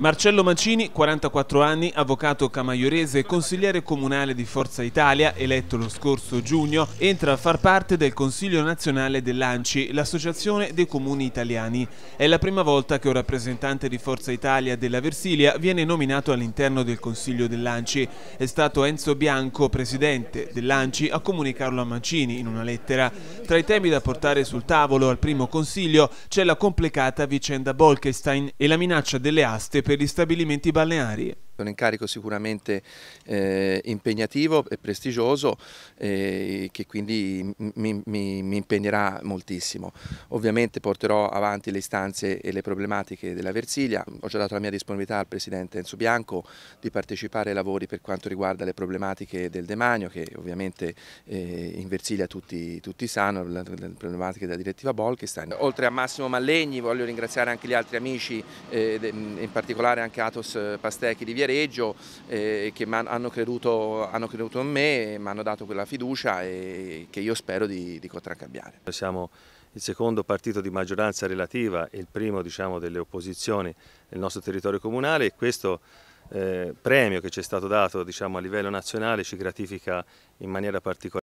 Marcello Mancini, 44 anni, avvocato camaiorese e consigliere comunale di Forza Italia, eletto lo scorso giugno, entra a far parte del Consiglio nazionale dell'ANCI, l'associazione dei comuni italiani. È la prima volta che un rappresentante di Forza Italia della Versilia viene nominato all'interno del Consiglio dell'ANCI. È stato Enzo Bianco, presidente dell'ANCI, a comunicarlo a Mancini in una lettera. Tra i temi da portare sul tavolo al primo Consiglio c'è la complicata vicenda Bolkestein e la minaccia delle aste per gli stabilimenti balneari. È un incarico sicuramente eh, impegnativo e prestigioso eh, che quindi mi, mi, mi, impegnerà moltissimo. Ovviamente porterò avanti le istanze e le problematiche della Versilia, ho già dato la mia disponibilità al Presidente Enzo Bianco di partecipare ai lavori per quanto riguarda le problematiche del demanio che ovviamente eh, in Versilia tutti, tutti sanno, le, problematiche della direttiva Bolkestein. Oltre a Massimo Mallegni voglio ringraziare anche gli altri amici, eh, in particolare anche Atos eh, Pastechi di Viere Viareggio eh, che hanno creduto, hanno, creduto, in me, mi hanno dato quella fiducia e che io spero di, di contraccambiare. Siamo il secondo partito di maggioranza relativa e il primo diciamo, delle opposizioni nel nostro territorio comunale e questo eh, premio che ci è stato dato diciamo, a livello nazionale ci gratifica in maniera particolare.